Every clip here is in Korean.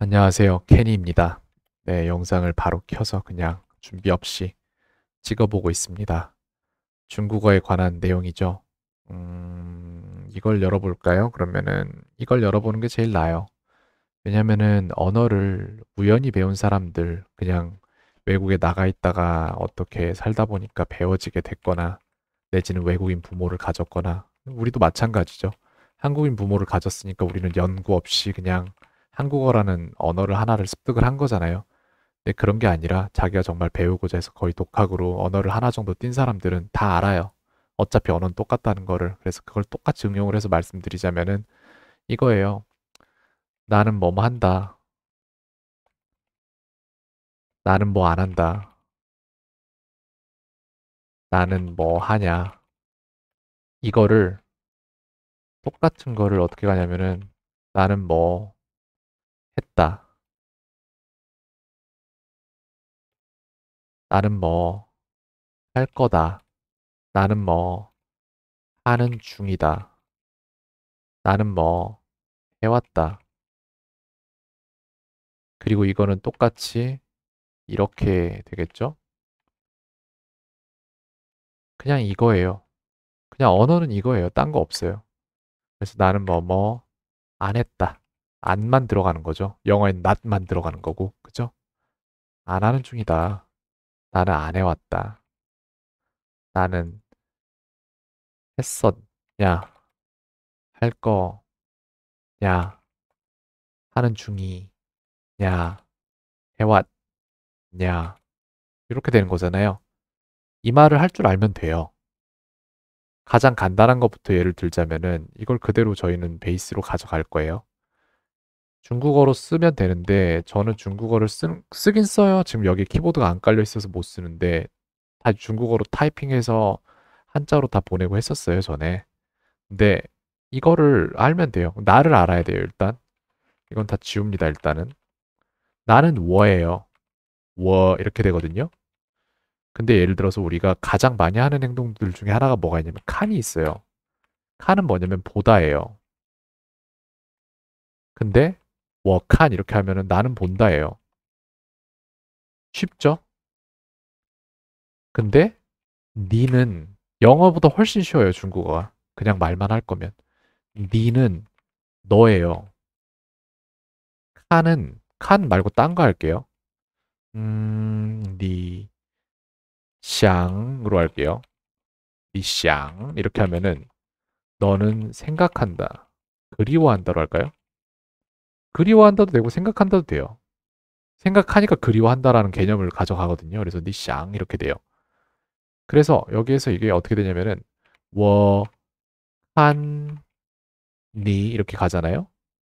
안녕하세요. 케니입니다 네, 영상을 바로 켜서 그냥 준비 없이 찍어보고 있습니다. 중국어에 관한 내용이죠. 음, 이걸 열어볼까요? 그러면은 이걸 열어보는 게 제일 나아요. 왜냐면은 언어를 우연히 배운 사람들, 그냥 외국에 나가 있다가 어떻게 살다 보니까 배워지게 됐거나, 내지는 외국인 부모를 가졌거나, 우리도 마찬가지죠. 한국인 부모를 가졌으니까 우리는 연구 없이 그냥 한국어라는 언어를 하나를 습득을 한 거잖아요. 근데 그런 게 아니라 자기가 정말 배우고자 해서 거의 독학으로 언어를 하나 정도 띈 사람들은 다 알아요. 어차피 언어는 똑같다는 거를. 그래서 그걸 똑같이 응용을 해서 말씀드리자면은 이거예요. 나는 뭐뭐 한다. 나는 뭐 안 한다. 나는 뭐 하냐. 이거를 똑같은 거를 어떻게 가냐면은 나는 뭐 했다. 나는 뭐 할 거다. 나는 뭐 하는 중이다. 나는 뭐 해왔다. 그리고 이거는 똑같이 이렇게 되겠죠? 그냥 이거예요. 그냥 언어는 이거예요. 딴 거 없어요. 그래서 나는 뭐 뭐 안 했다. 안만 들어가는 거죠. 영어엔 not만 들어가는 거고, 그죠? 안 하는 중이다. 나는 안 해왔다. 나는 했었냐? 할 거냐? 하는 중이냐? 해왔냐? 이렇게 되는 거잖아요. 이 말을 할 줄 알면 돼요. 가장 간단한 것부터 예를 들자면은 이걸 그대로 저희는 베이스로 가져갈 거예요. 중국어로 쓰면 되는데 저는 중국어를 쓴, 쓰긴 써요. 지금 여기 키보드가 안 깔려 있어서 못 쓰는데 다 중국어로 타이핑해서 한자로 다 보내고 했었어요, 전에. 근데 이거를 알면 돼요. 나를 알아야 돼요, 일단. 이건 다 지웁니다, 일단은. 나는 워예요. 워 이렇게 되거든요. 근데 예를 들어서 우리가 가장 많이 하는 행동들 중에 하나가 뭐가 있냐면 칸이 있어요. 칸은 뭐냐면 보다예요. 근데 워칸 이렇게 하면은 나는 본다예요. 쉽죠? 근데 니는 영어보다 훨씬 쉬워요 중국어가 그냥 말만 할 거면 니는 너예요. 칸은 칸 말고 딴 거 할게요. 음, 니 샹으로 할게요. 니샹 이렇게 하면은 너는 생각한다, 그리워한다로 할까요? 그리워한다도 되고 생각한다도 돼요. 생각하니까 그리워한다라는 개념을 가져가거든요. 그래서 니샹 이렇게 돼요. 그래서 여기에서 이게 어떻게 되냐면은 워한니 이렇게 가잖아요.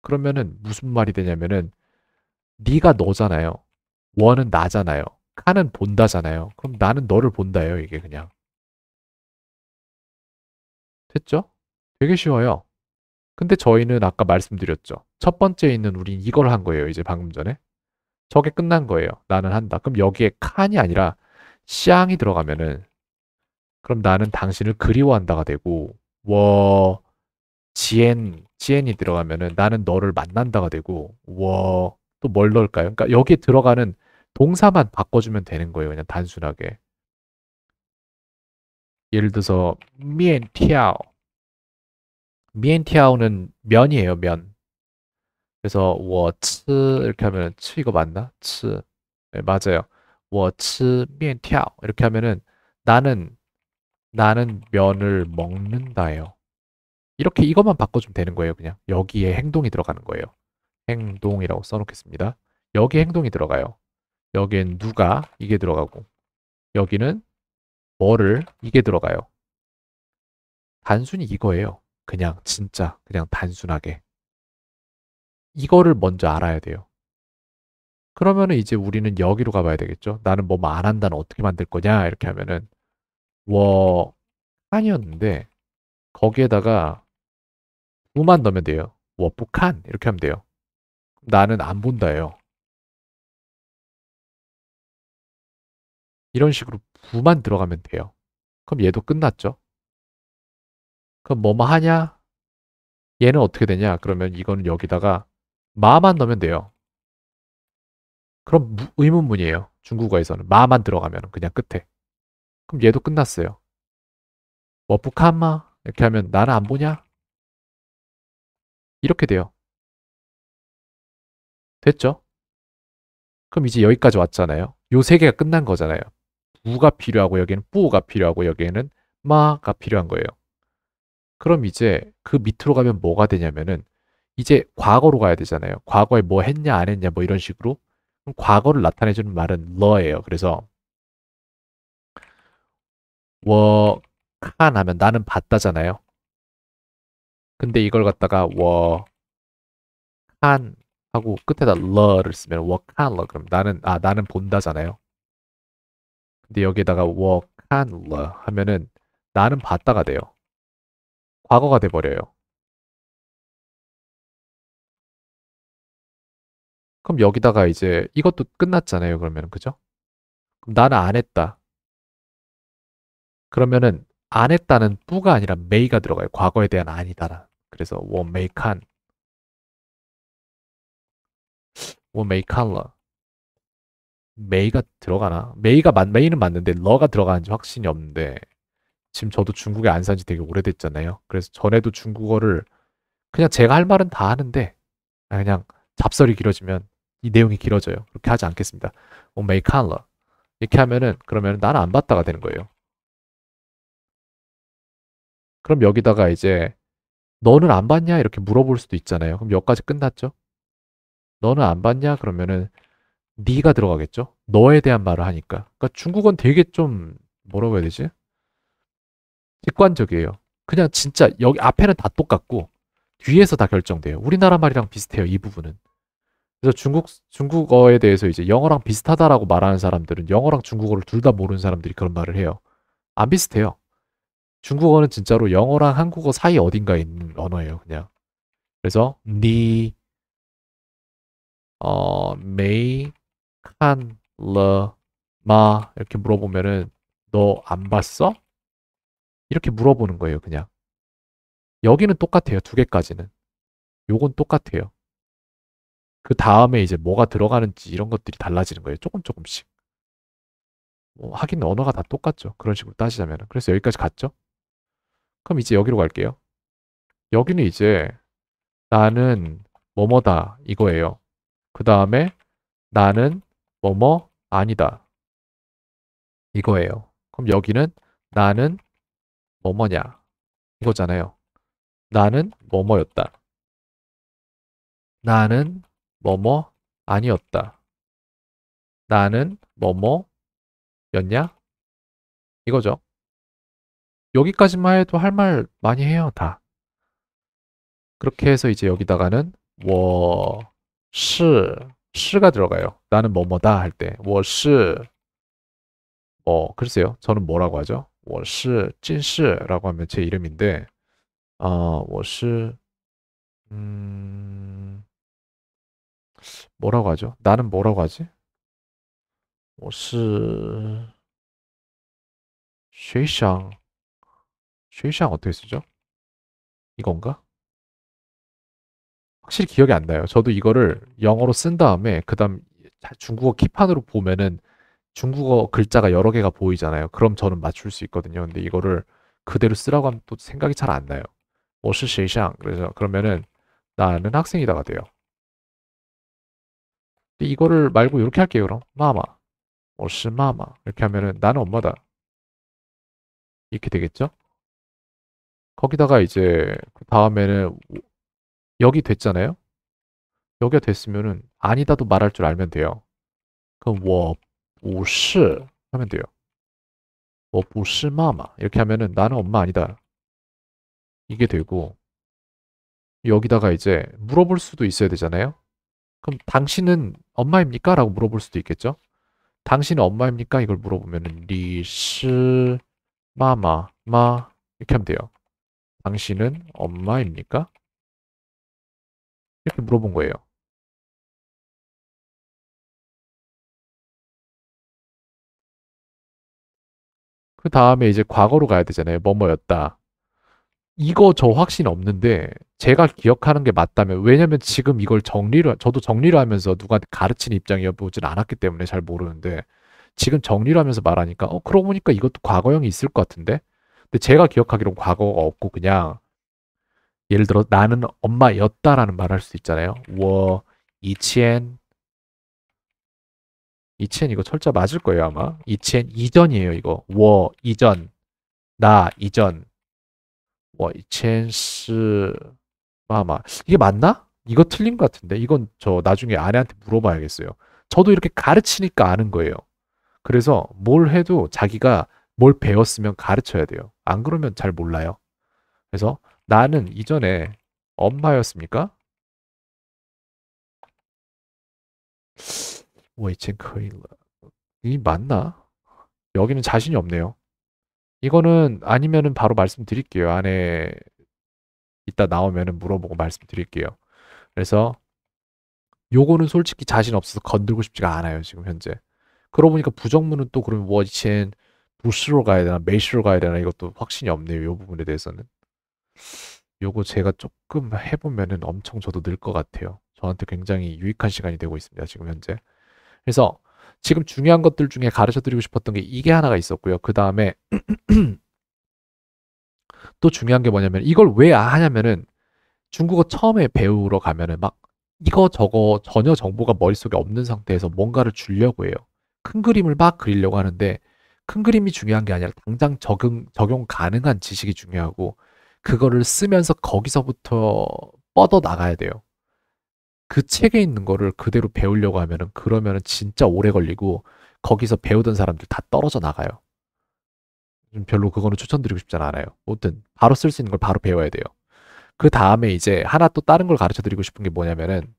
그러면은 무슨 말이 되냐면은 니가 너잖아요. 원는 나잖아요. 칸은 본다잖아요. 그럼 나는 너를 본다예요. 이게 그냥 됐죠? 되게 쉬워요. 근데 저희는 아까 말씀드렸죠. 첫 번째 있는 우린 이걸 한 거예요. 이제 방금 전에. 저게 끝난 거예요. 나는 한다. 그럼 여기에 칸이 아니라 시앙이 들어가면은 그럼 나는 당신을 그리워한다가 되고 워 지엔 지엔이 들어가면은 나는 너를 만난다가 되고 워 또 뭘 넣을까요? 그러니까 여기에 들어가는 동사만 바꿔주면 되는 거예요. 그냥 단순하게. 예를 들어서 미엔 티아오 미엔티아오는 면이에요, 면. 그래서 워츠 이렇게 하면 은츠 이거 맞나? 츠 네, 맞아요. 워츠 미엔티아오 이렇게 하면은 나는 나는 면을 먹는다요. 이렇게 이것만 바꿔주면 되는 거예요, 그냥. 여기에 행동이 들어가는 거예요. 행동이라고 써놓겠습니다. 여기에 행동이 들어가요. 여기엔 누가 이게 들어가고 여기는 뭐를 이게 들어가요. 단순히 이거예요. 그냥 진짜 그냥 단순하게 이거를 먼저 알아야 돼요. 그러면은 이제 우리는 여기로 가봐야 되겠죠. 나는 뭐 안 한다는 어떻게 만들 거냐 이렇게 하면은 워 칸이었는데 거기에다가 우만 넣으면 돼요. 워 북한 이렇게 하면 돼요. 나는 안본다요 이런 식으로 부만 들어가면 돼요. 그럼 얘도 끝났죠. 그럼 뭐뭐 뭐 하냐? 얘는 어떻게 되냐? 그러면 이거는 여기다가 마만 넣으면 돼요. 그럼 의문문이에요. 중국어에서는 마만 들어가면 그냥 끝에. 그럼 얘도 끝났어요. 뭐프카마 이렇게 하면 나는 안 보냐? 이렇게 돼요. 됐죠? 그럼 이제 여기까지 왔잖아요. 요 세 개가 끝난 거잖아요. 부가 필요하고 여기는 뿌가 필요하고 여기에는 마가 필요한 거예요. 그럼 이제 그 밑으로 가면 뭐가 되냐면은 이제 과거로 가야 되잖아요. 과거에 뭐 했냐 안 했냐 뭐 이런 식으로 그럼 과거를 나타내주는 말은 러예요. 그래서 워 칸 하면 나는 봤다잖아요. 근데 이걸 갖다가 워칸 하고 끝에다 러를 쓰면 워칸 러 그럼 나는 아 나는 본다잖아요. 근데 여기에다가 워칸 러 하면은 나는 봤다가 돼요. 과거가 돼버려요. 그럼 여기다가 이제 이것도 끝났잖아요. 그러면 그죠? 그럼 나는 안 했다. 그러면은 안 했다는 뿌가 아니라 메이가 들어가요. 과거에 대한 아니다라. 그래서 원메이칸 원메이칸러 메이가 들어가나? 메이가 맞, 메이는 맞는데 러가 들어가는지 확신이 없는데 지금 저도 중국에 안 산 지 되게 오래됐잖아요. 그래서 전에도 중국어를 그냥 제가 할 말은 다 하는데 그냥 잡설이 길어지면 이 내용이 길어져요. 그렇게 하지 않겠습니다. 오메이 뭐 칸러 이렇게 하면은 그러면 나는 안 봤다가 되는 거예요. 그럼 여기다가 이제 너는 안 봤냐 이렇게 물어볼 수도 있잖아요. 그럼 여기까지 끝났죠. 너는 안 봤냐 그러면은 네가 들어가겠죠. 너에 대한 말을 하니까. 그러니까 중국은 되게 좀 뭐라고 해야 되지? 직관적이에요. 그냥 진짜 여기 앞에는 다 똑같고 뒤에서 다 결정돼요. 우리나라 말이랑 비슷해요. 이 부분은. 그래서 중국 중국어에 대해서 이제 영어랑 비슷하다라고 말하는 사람들은 영어랑 중국어를 둘 다 모르는 사람들이 그런 말을 해요. 안 비슷해요. 중국어는 진짜로 영어랑 한국어 사이 어딘가에 있는 언어예요, 그냥. 그래서 니 어, 메이 칸, 러, 마 이렇게 물어보면은 너 안 봤어? 이렇게 물어보는 거예요, 그냥. 여기는 똑같아요, 두 개까지는. 요건 똑같아요. 그 다음에 이제 뭐가 들어가는지 이런 것들이 달라지는 거예요, 조금 조금씩. 뭐, 하긴 언어가 다 똑같죠. 그런 식으로 따지자면. 그래서 여기까지 갔죠? 그럼 이제 여기로 갈게요. 여기는 이제 나는 뭐뭐다 이거예요. 그 다음에 나는 뭐뭐 아니다 이거예요. 그럼 여기는 나는 뭐뭐냐 이거잖아요. 나는 뭐뭐였다. 나는 뭐뭐 아니었다. 나는 뭐뭐였냐? 이거죠. 여기까지만 해도 할 말 많이 해요, 다. 그렇게 해서 이제 여기다가는 워, 시, 시가 들어가요. 나는 뭐뭐다 할 때. 워, 시, 뭐, 글쎄요. 저는 뭐라고 하죠? 워是 찐씨라고 하면 제 이름인데 아, 我是음 뭐라고 하죠? 나는 뭐라고 하지? 워是 쉐샹 쉐샹 어떻게 쓰죠? 이건가? 확실히 기억이 안 나요. 저도 이거를 영어로 쓴 다음에 그다음 중국어 키판으로 보면은 중국어 글자가 여러 개가 보이잖아요. 그럼 저는 맞출 수 있거든요. 근데 이거를 그대로 쓰라고 하면 또 생각이 잘 안 나요. 我是谁上 뭐 그래서 그러면은 나는 학생이다가 돼요. 이거를 말고 이렇게 할게요. 그럼 마마, 我是 뭐 마마 이렇게 하면은 나는 엄마다. 이렇게 되겠죠? 거기다가 이제 그 다음에는 여기 됐잖아요. 여기가 됐으면은 아니다도 말할 줄 알면 돼요. 그럼 워 오시 하면 돼요. 뭐 보시 마마 이렇게 하면은 나는 엄마 아니다. 이게 되고 여기다가 이제 물어볼 수도 있어야 되잖아요. 그럼 당신은 엄마입니까? 라고 물어볼 수도 있겠죠. 당신은 엄마입니까? 이걸 물어보면은 리스 마마 마 이렇게 하면 돼요. 당신은 엄마입니까? 이렇게 물어본 거예요. 그 다음에 이제 과거로 가야 되잖아요. 뭐뭐였다. 이거 저 확신 없는데 제가 기억하는 게 맞다면 왜냐면 지금 이걸 정리를 저도 정리를 하면서 누가 가르치는 입장이어보진 않았기 때문에 잘 모르는데 지금 정리를 하면서 말하니까 어 그러고 보니까 이것도 과거형이 있을 것 같은데 근데 제가 기억하기로는 과거가 없고 그냥 예를 들어 나는 엄마였다라는 말 할 수 있잖아요. 워 이치엔 이첸 이거 철자 맞을 거예요 아마 이첸 이전이에요 이거 워 이전 나 이전 워 이첸 스 마마 이게 맞나? 이거 틀린 것 같은데 이건 저 나중에 아내한테 물어봐야겠어요 저도 이렇게 가르치니까 아는 거예요 그래서 뭘 해도 자기가 뭘 배웠으면 가르쳐야 돼요 안 그러면 잘 몰라요 그래서 나는 이전에 엄마였습니까? 웨이첸크일러 이 맞나? 여기는 자신이 없네요. 이거는 아니면은 바로 말씀드릴게요. 안에 있다 나오면은 물어보고 말씀드릴게요. 그래서 요거는 솔직히 자신 없어서 건들고 싶지가 않아요. 지금 현재. 그러고 보니까 부정문은 또 그러면 워치엔 부스로 가야 되나 메시로 가야 되나 이것도 확신이 없네요. 요 부분에 대해서는. 요거 제가 조금 해보면은 엄청 저도 늘 것 같아요. 저한테 굉장히 유익한 시간이 되고 있습니다. 지금 현재. 그래서 지금 중요한 것들 중에 가르쳐 드리고 싶었던 게 이게 하나가 있었고요. 그 다음에 또 중요한 게 뭐냐면 이걸 왜 아 하냐면은 중국어 처음에 배우러 가면은 막 이거 저거 전혀 정보가 머릿속에 없는 상태에서 뭔가를 주려고 해요. 큰 그림을 막 그리려고 하는데 큰 그림이 중요한 게 아니라 당장 적용, 적용 가능한 지식이 중요하고 그거를 쓰면서 거기서부터 뻗어 나가야 돼요. 그 책에 있는 거를 그대로 배우려고 하면은 그러면은 진짜 오래 걸리고 거기서 배우던 사람들 다 떨어져 나가요. 좀 별로 그거는 추천드리고 싶지 않아요. 뭐든 바로 쓸 수 있는 걸 바로 배워야 돼요. 그 다음에 이제 하나 또 다른 걸 가르쳐 드리고 싶은 게 뭐냐면은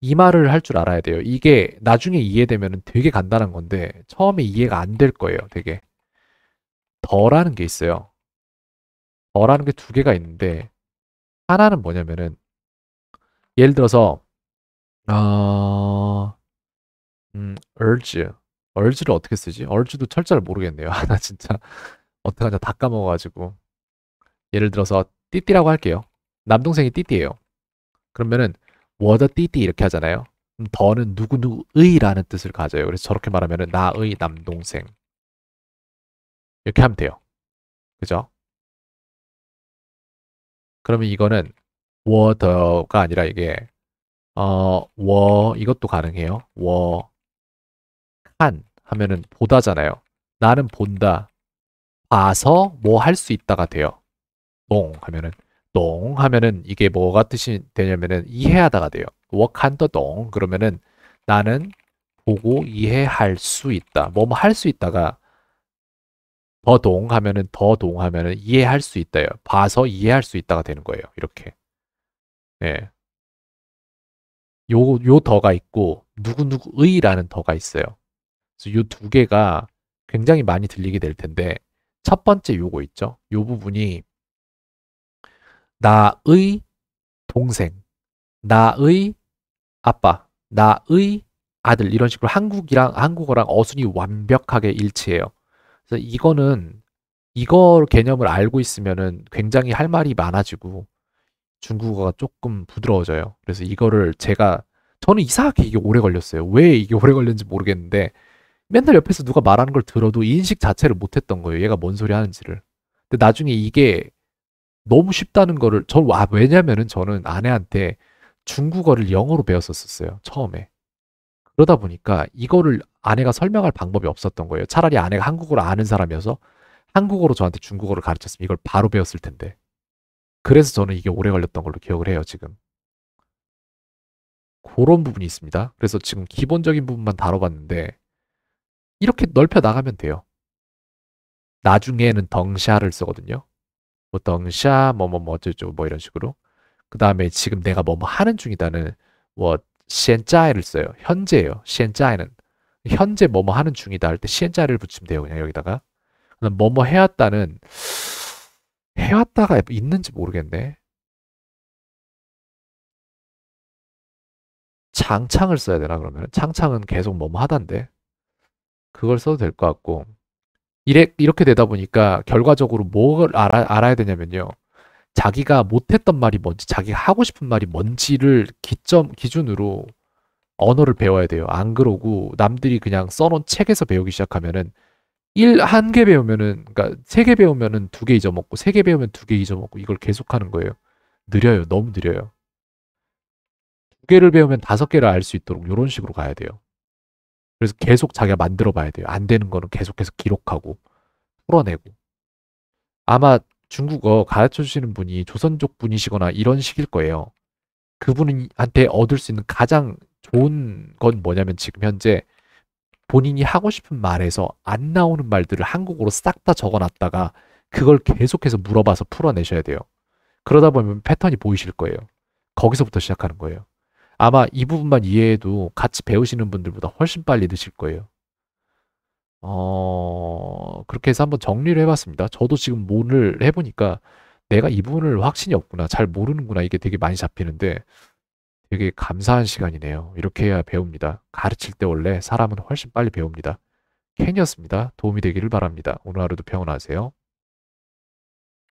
이 말을 할 줄 알아야 돼요. 이게 나중에 이해되면은 되게 간단한 건데 처음에 이해가 안 될 거예요. 되게 더라는 게 있어요. 더라는 게 두 개가 있는데 하나는 뭐냐면은 예를 들어서 어, 음, urge, urge를 어떻게 쓰지? urge도 철자를 모르겠네요. 아, 나 진짜 어떡하냐 다 까먹어가지고 예를 들어서 띠띠라고 할게요. 남동생이 띠띠예요. 그러면은 워더 띠띠 이렇게 하잖아요. 더는 누구누구의라는 뜻을 가져요. 그래서 저렇게 말하면은 나의 남동생 이렇게 하면 돼요. 그죠? 그러면 이거는 워더가 아니라 이게 어 워 이것도 가능해요. 워 칸 하면은 보다잖아요. 나는 본다. 봐서 뭐 할 수 있다가 돼요. 농 하면은 농 하면은 이게 뭐가 뜻이 되냐면은 이해하다가 돼요. 워 칸더 농 그러면은 나는 보고 이해할 수 있다. 뭐 뭐 할 수 있다가 더 동 하면은 더 동 하면은 이해할 수 있다요. 봐서 이해할 수 있다가 되는 거예요. 이렇게. 예. 요, 요 더가 있고, 누구누구의라는 더가 있어요. 그래서 요 두 개가 굉장히 많이 들리게 될 텐데, 첫 번째 요거 있죠? 요 부분이, 나의 동생, 나의 아빠, 나의 아들, 이런 식으로 한국이랑, 한국어랑 어순이 완벽하게 일치해요. 그래서 이거는, 이걸 개념을 알고 있으면은 굉장히 할 말이 많아지고, 중국어가 조금 부드러워져요. 그래서 이거를 제가 저는 이상하게 이게 오래 걸렸어요. 왜 이게 오래 걸렸는지 모르겠는데 맨날 옆에서 누가 말하는 걸 들어도 인식 자체를 못했던 거예요. 얘가 뭔 소리 하는지를. 근데 나중에 이게 너무 쉽다는 거를 전 와, 아, 왜냐면은 저는 아내한테 중국어를 영어로 배웠었어요. 처음에. 그러다 보니까 이거를 아내가 설명할 방법이 없었던 거예요. 차라리 아내가 한국어를 아는 사람이어서 한국어로 저한테 중국어를 가르쳤으면 이걸 바로 배웠을 텐데. 그래서 저는 이게 오래 걸렸던 걸로 기억을 해요, 지금. 그런 부분이 있습니다. 그래서 지금 기본적인 부분만 다뤄봤는데, 이렇게 넓혀 나가면 돼요. 나중에는 덩샤를 쓰거든요. 뭐 덩샤, 뭐뭐뭐 뭐 어쩌죠, 뭐 이런 식으로. 그 다음에 지금 내가 뭐뭐 뭐 하는 중이다는 뭐 시엔짜이를 써요. 현재예요. 시엔짜이는 현재 뭐뭐 뭐 하는 중이다 할 때 시엔짜이를 붙이면 돼요. 그냥 여기다가. 뭐 뭐 해왔다는 해왔다가 있는지 모르겠네. 장창을 써야 되나 그러면 장창은 계속 뭐뭐 하던데 그걸 써도 될 것 같고 이래, 이렇게 되다 보니까 결과적으로 뭘 알아, 알아야 되냐면요 자기가 못했던 말이 뭔지 자기가 하고 싶은 말이 뭔지를 기점 기준으로 언어를 배워야 돼요 안 그러고 남들이 그냥 써놓은 책에서 배우기 시작하면은 1, 1개 배우면은 그러니까 세 개 배우면은 두 개 잊어먹고 3개 배우면 2개 잊어먹고 이걸 계속하는 거예요. 느려요. 너무 느려요. 2 개를 배우면 5 개를 알 수 있도록 이런 식으로 가야 돼요. 그래서 계속 자기가 만들어 봐야 돼요. 안 되는 거는 계속해서 기록하고 풀어내고. 아마 중국어 가르쳐 주시는 분이 조선족 분이시거나 이런 식일 거예요. 그분한테 얻을 수 있는 가장 좋은 건 뭐냐면 지금 현재 본인이 하고 싶은 말에서 안 나오는 말들을 한국어로 싹 다 적어놨다가 그걸 계속해서 물어봐서 풀어내셔야 돼요. 그러다 보면 패턴이 보이실 거예요. 거기서부터 시작하는 거예요. 아마 이 부분만 이해해도 같이 배우시는 분들보다 훨씬 빨리 드실 거예요. 어, 그렇게 해서 한번 정리를 해봤습니다. 저도 지금 모를 해보니까 내가 이 부분을 확신이 없구나. 잘 모르는구나. 이게 되게 많이 잡히는데 되게 감사한 시간이네요. 이렇게 해야 배웁니다. 가르칠 때 원래 사람은 훨씬 빨리 배웁니다. 캔이었습니다. 도움이 되기를 바랍니다. 오늘 하루도 평온하세요.